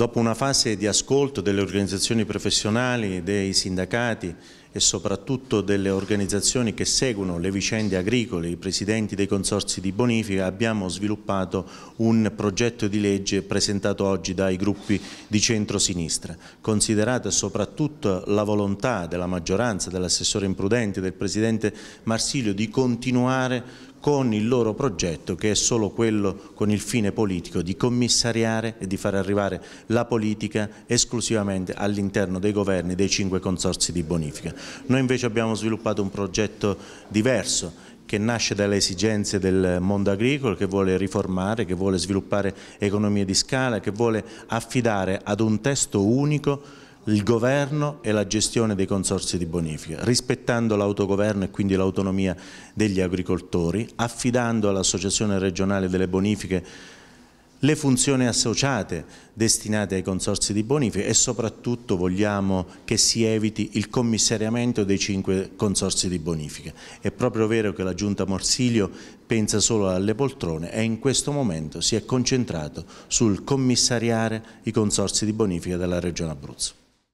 Dopo una fase di ascolto delle organizzazioni professionali, dei sindacati e soprattutto delle organizzazioni che seguono le vicende agricole, i presidenti dei consorsi di bonifica, abbiamo sviluppato un progetto di legge presentato oggi dai gruppi di centro-sinistra. Considerata soprattutto la volontà della maggioranza, dell'assessore Imprudente, del presidente Marsilio di continuare con il loro progetto che è solo quello con il fine politico di commissariare e di far arrivare la politica esclusivamente all'interno dei governi dei cinque consorsi di bonifica. Noi invece abbiamo sviluppato un progetto diverso che nasce dalle esigenze del mondo agricolo, che vuole riformare, che vuole sviluppare economie di scala, che vuole affidare ad un testo unico il governo e la gestione dei consorsi di bonifica, rispettando l'autogoverno e quindi l'autonomia degli agricoltori, affidando all'Associazione regionale delle bonifiche le funzioni associate destinate ai consorsi di bonifica e soprattutto vogliamo che si eviti il commissariamento dei cinque consorsi di bonifica. È proprio vero che la Giunta Morsilio pensa solo alle poltrone e in questo momento si è concentrato sul commissariare i consorsi di bonifica della Regione Abruzzo.